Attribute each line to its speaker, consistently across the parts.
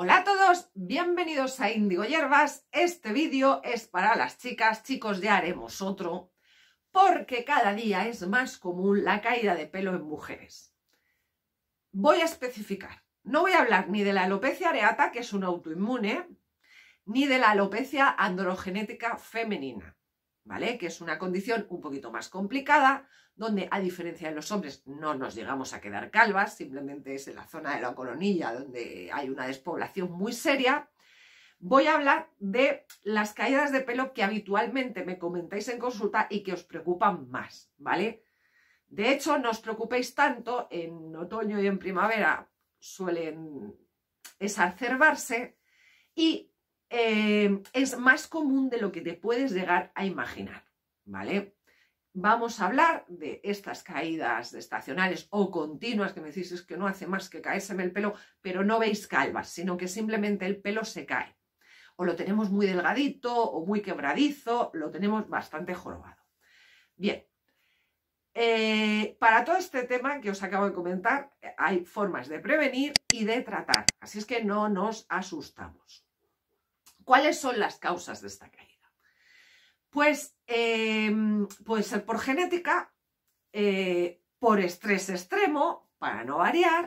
Speaker 1: Hola a todos, bienvenidos a Indigo Hierbas. Este vídeo es para las chicas, chicos ya haremos otro, porque cada día es más común la caída de pelo en mujeres. Voy a especificar, no voy a hablar ni de la alopecia areata, que es un autoinmune, ni de la alopecia androgenética femenina. ¿vale? Que es una condición un poquito más complicada, donde a diferencia de los hombres no nos llegamos a quedar calvas, simplemente es en la zona de la colonilla donde hay una despoblación muy seria. Voy a hablar de las caídas de pelo que habitualmente me comentáis en consulta y que os preocupan más, ¿vale? De hecho, no os preocupéis tanto, en otoño y en primavera suelen exacerbarse y Em, es más común de lo que te puedes llegar a imaginar, ¿vale? Vamos a hablar de estas caídas estacionales o continuas que me decís que no hace más que caérseme el pelo, pero no veis calvas, sino que simplemente el pelo se cae. O lo tenemos muy delgadito o muy quebradizo, lo tenemos bastante jorobado. Bien, eh, para todo este tema que os acabo de comentar, eh, hay formas de prevenir y de tratar, así es que no nos asustamos. ¿Cuáles son las causas de esta caída? Pues em, puede ser por genética, eh, por estrés extremo, para no variar,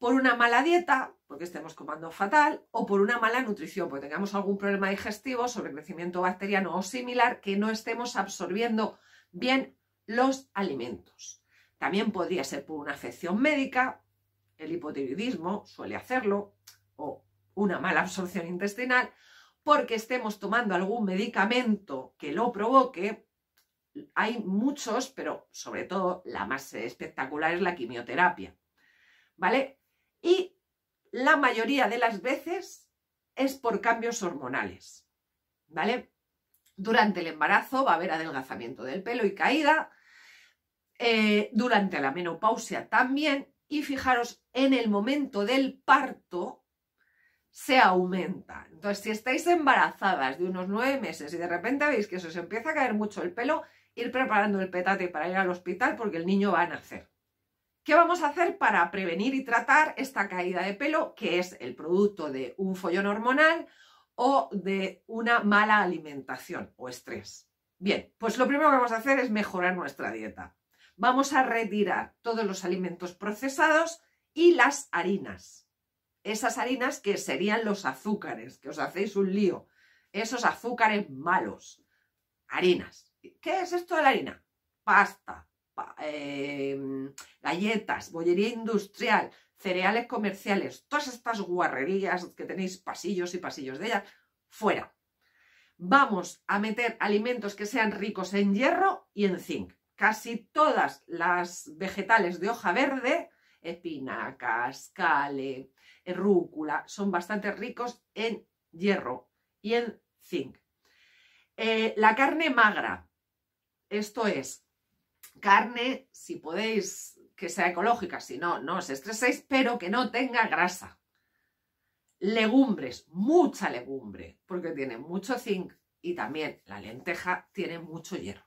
Speaker 1: por una mala dieta, porque estemos comando fatal, o por una mala nutrición, porque tengamos algún problema digestivo, sobrecrecimiento bacteriano o similar, que no estemos absorbiendo bien los alimentos. También podría ser por una afección médica, el hipotiroidismo suele hacerlo, o una mala absorción intestinal, porque estemos tomando algún medicamento que lo provoque, hay muchos, pero sobre todo la más espectacular es la quimioterapia, ¿vale? Y la mayoría de las veces es por cambios hormonales, ¿vale? Durante el embarazo va a haber adelgazamiento del pelo y caída, eh, durante la menopausia también, y fijaros, en el momento del parto se aumenta. Entonces, si estáis embarazadas de unos nueve meses y de repente veis que se os empieza a caer mucho el pelo, ir preparando el petate para ir al hospital porque el niño va a nacer. ¿Qué vamos a hacer para prevenir y tratar esta caída de pelo que es el producto de un follón hormonal o de una mala alimentación o estrés? Bien, pues lo primero que vamos a hacer es mejorar nuestra dieta. Vamos a retirar todos los alimentos procesados y las harinas esas harinas que serían los azúcares, que os hacéis un lío, esos azúcares malos, harinas. ¿Qué es esto de la harina? Pasta, em, galletas, bollería industrial, cereales comerciales, todas estas guarrerías que tenéis pasillos y pasillos de ellas, fuera. Vamos a meter alimentos que sean ricos en hierro y en zinc. Casi todas las vegetales de hoja verde espinacas, cale, eh, rúcula, son bastante ricos en hierro y en zinc. Eh, la carne magra, esto es carne, si podéis, que sea ecológica, si no, no os estreséis, pero que no tenga grasa. Legumbres, mucha legumbre, porque tiene mucho zinc y también la lenteja tiene mucho hierro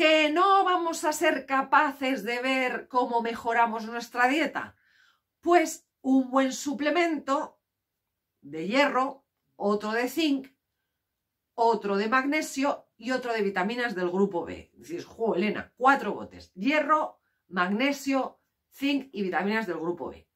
Speaker 1: que no vamos a ser capaces de ver cómo mejoramos nuestra dieta? Pues un buen suplemento de hierro, otro de zinc, otro de magnesio y otro de vitaminas del grupo B. Decir, jo, Elena, cuatro botes. Hierro, magnesio, zinc y vitaminas del grupo B.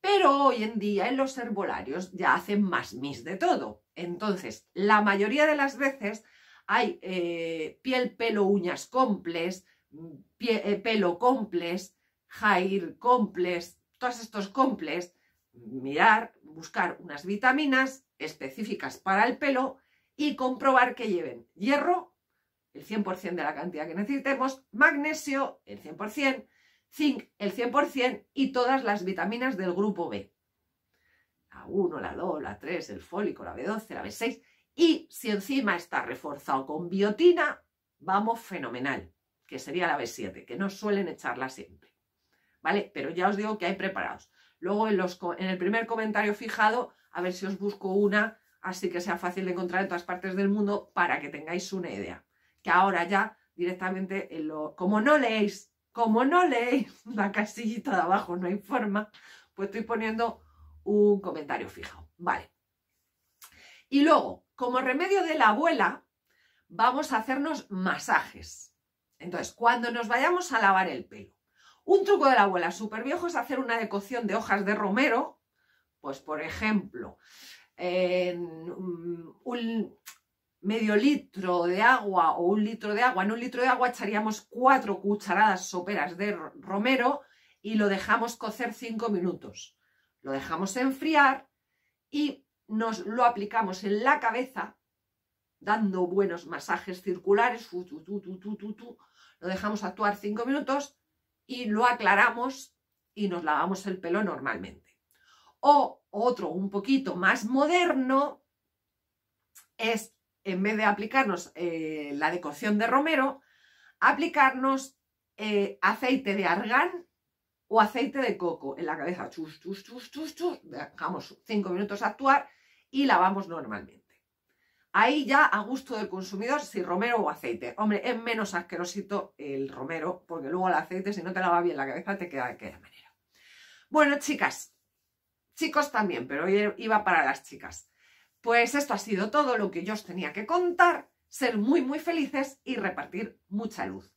Speaker 1: Pero hoy en día en los herbolarios ya hacen más mis de todo. Entonces, la mayoría de las veces hay eh, piel, pelo, uñas comples, mm, eh, pelo comples, jair complex, todos estos comples, mirar, buscar unas vitaminas específicas para el pelo y comprobar que lleven hierro, el 100% de la cantidad que necesitemos, magnesio, el 100%, zinc, el 100% y todas las vitaminas del grupo B. La 1, la 2, la 3, el fólico, la B12, la B6, y si encima está reforzado con biotina, vamos fenomenal, que sería la B7, que no suelen echarla siempre. ¿Vale? Pero ya os digo que hay preparados. Luego en, los, en el primer comentario fijado, a ver si os busco una, así que sea fácil de encontrar en todas partes del mundo para que tengáis una idea. Que ahora ya directamente, en lo, como no leéis, como no leéis la casillita de abajo, no hay forma, pues estoy poniendo un comentario fijado. Vale. Y luego, como remedio de la abuela, vamos a hacernos masajes. Entonces, cuando nos vayamos a lavar el pelo. Un truco de la abuela súper viejo es hacer una decocción de hojas de romero, pues por ejemplo, en un medio litro de agua o un litro de agua, en un litro de agua echaríamos cuatro cucharadas soperas de romero y lo dejamos cocer cinco minutos. Lo dejamos enfriar y nos lo aplicamos en la cabeza, dando buenos masajes circulares, lo dejamos actuar cinco minutos y lo aclaramos y nos lavamos el pelo normalmente. O otro un poquito más moderno es, en vez de aplicarnos eh, la decocción de romero, aplicarnos eh, aceite de argán o aceite de coco en la cabeza, chus, chus, chus, chus, chus, dejamos cinco minutos actuar y lavamos normalmente. Ahí ya a gusto del consumidor si romero o aceite. Hombre, es menos asquerosito el romero porque luego el aceite si no te lava bien la cabeza te queda de manera. Bueno, chicas, chicos también, pero hoy iba para las chicas. Pues esto ha sido todo lo que yo os tenía que contar. Ser muy, muy felices y repartir mucha luz.